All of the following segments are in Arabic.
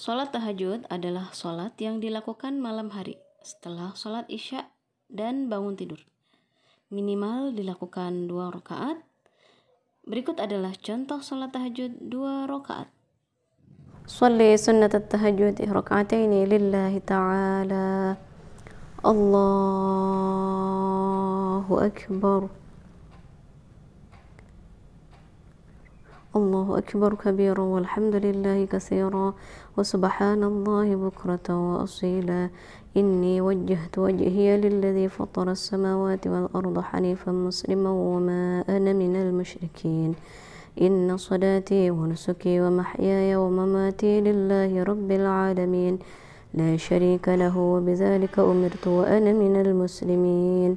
Sholat tahajud adalah sholat yang dilakukan malam hari setelah sholat isya dan bangun tidur. Minimal dilakukan dua rakaat. Berikut adalah contoh sholat tahajud dua rakaat. Salli sunnat tahajud ini lillahi ta'ala. Allahu Akbar. الله أكبر كبيرا والحمد لله كثيرا وسبحان الله بكرة وأصيلا إني وجهت وجهي للذي فطر السماوات والأرض حنيفا مسلما وما أنا من المشركين إن صلاتي ونسكي ومحياي ومماتي لله رب العالمين لا شريك له وبذلك أمرت وأنا من المسلمين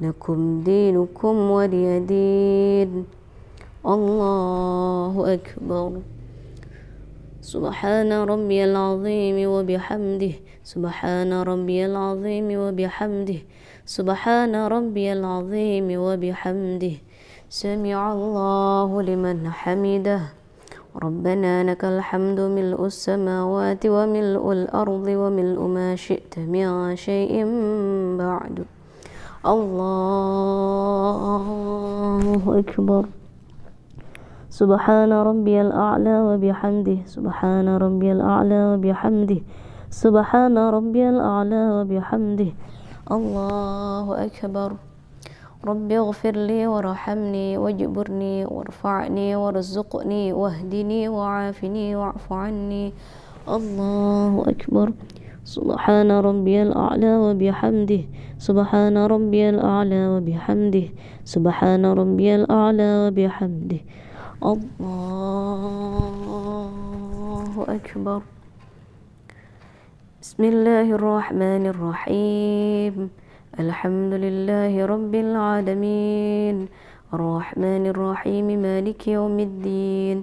لكم دينكم ولي دين الله أكبر سبحان ربي العظيم وبحمده سبحان ربي العظيم وبحمده سبحان ربي العظيم وبحمده سمع الله لمن حمده ربنا لك الحمد ملء السماوات وملء الأرض وملء ما شئت من شيء بعد الله أكبر سبحان ربي الأعلى وبحمده سبحان ربي الأعلى وبحمده سبحان ربي الأعلى وبحمده الله أكبر ربي اغفر لي وارحمني واجبرني وارفعني وارزقني واهدني وعافني واعف عني الله أكبر سبحان ربي الأعلى وبحمده سبحان ربي الأعلى وبحمده سبحان ربي الأعلى وبحمده الله أكبر بسم الله الرحمن الرحيم الحمد لله رب العالمين الرحمن الرحيم مالك يوم الدين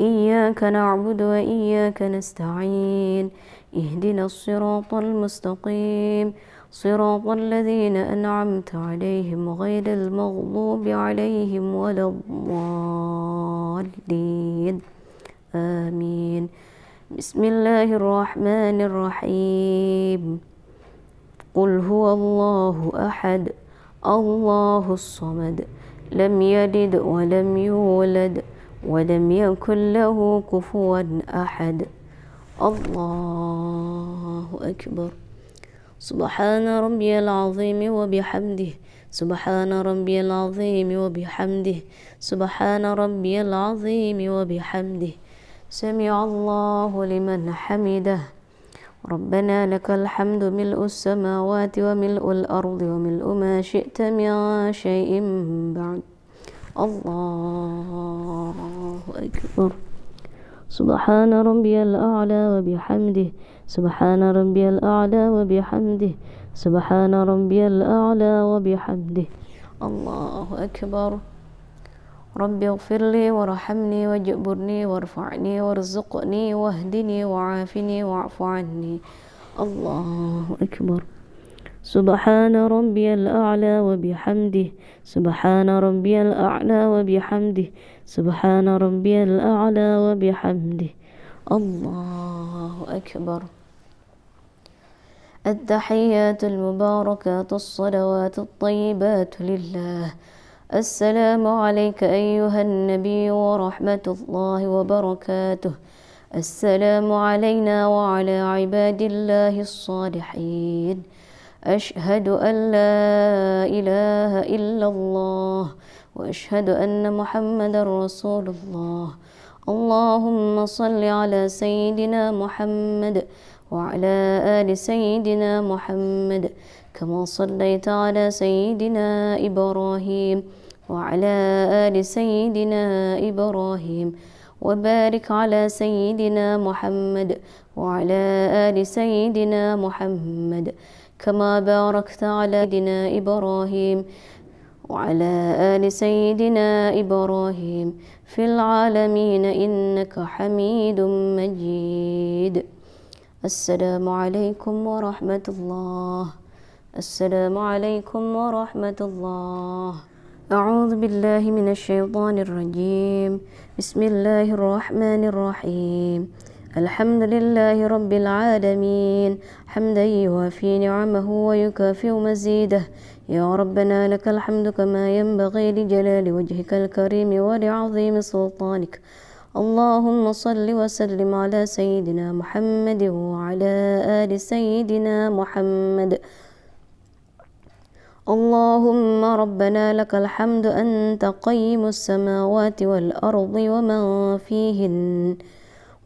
إياك نعبد وإياك نستعين اهدنا الصراط المستقيم صراط الذين أنعمت عليهم غير المغضوب عليهم ولا الضالين آمين بسم الله الرحمن الرحيم قل هو الله أحد الله الصمد لم يلد ولم يولد ولم يكن له كفوا أحد الله أكبر سبحان ربي العظيم وبحمده سبحان ربي العظيم وبحمده سبحان ربي العظيم وبحمده سمع الله لمن حمده ربنا لك الحمد ملء السماوات وملء الأرض وملء ما شئت من شيء بعد الله أكبر سبحان ربي الأعلى وبحمده سبحان ربي الأعلى وبحمده سبحان ربي الأعلى وبحمده الله أكبر ربي اغفر لي وارحمني وجبرني وارفعني وارزقني واهدني وعافني واعف عني الله أكبر سبحان ربي الأعلى وبحمده سبحان ربي الأعلى وبحمده سبحان ربي الأعلى وبحمده الله أكبر التحيات المباركات الصلوات الطيبات لله السلام عليك أيها النبي ورحمة الله وبركاته السلام علينا وعلى عباد الله الصالحين أشهد أن لا إله إلا الله وأشهد أن محمدا رسول الله اللهم صل على سيدنا محمد وعلى آل سيدنا محمد كما صليت على سيدنا إبراهيم وعلى آل سيدنا إبراهيم وبارك على سيدنا محمد وعلى آل سيدنا محمد كما باركت على سيدنا إبراهيم وعلى آل سيدنا إبراهيم في العالمين إنك حميد مجيد السلام عليكم ورحمة الله السلام عليكم ورحمة الله أعوذ بالله من الشيطان الرجيم بسم الله الرحمن الرحيم الحمد لله رب العالمين حمدا يوافي نعمه ويكافئ مزيده يا ربنا لك الحمد كما ينبغي لجلال وجهك الكريم ولعظيم سلطانك اللهم صل وسلم على سيدنا محمد وعلى آل سيدنا محمد اللهم ربنا لك الحمد أنت قيم السماوات والأرض ومن فيهن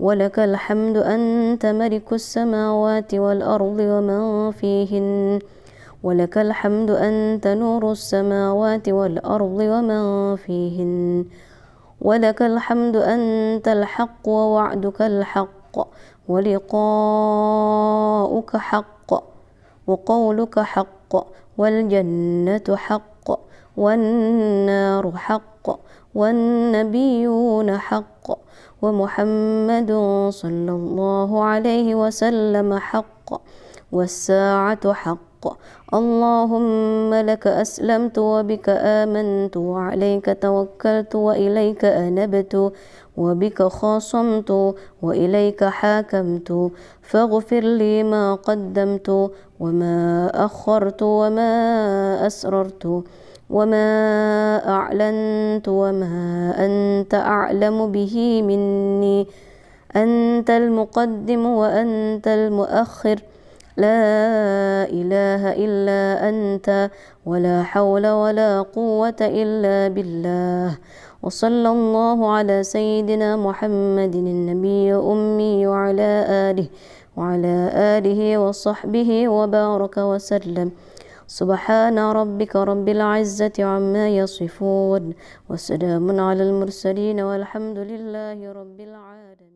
ولك الحمد أنت ملك السماوات والأرض ومن فيهن ولك الحمد أنت نور السماوات والأرض ومن فيهن ولك الحمد أنت الحق ووعدك الحق ولقاؤك حق وقولك حق والجنة حق والنار حق والنبيون حق ومحمد صلى الله عليه وسلم حق والساعة حق اللهم لك أسلمت وبك آمنت وعليك توكلت وإليك أنبت وبك خاصمت وإليك حاكمت فاغفر لي ما قدمت وما أخرت وما أسررت وما أعلنت وما أنت أعلم به مني أنت المقدم وأنت المؤخر لا إله إلا أنت ولا حول ولا قوة إلا بالله وصلى الله على سيدنا محمد النبي أمي وعلى آله وعلى آله وصحبه وبارك وسلم سبحان ربك رب العزة عما يصفون وسلام على المرسلين والحمد لله رب العالمين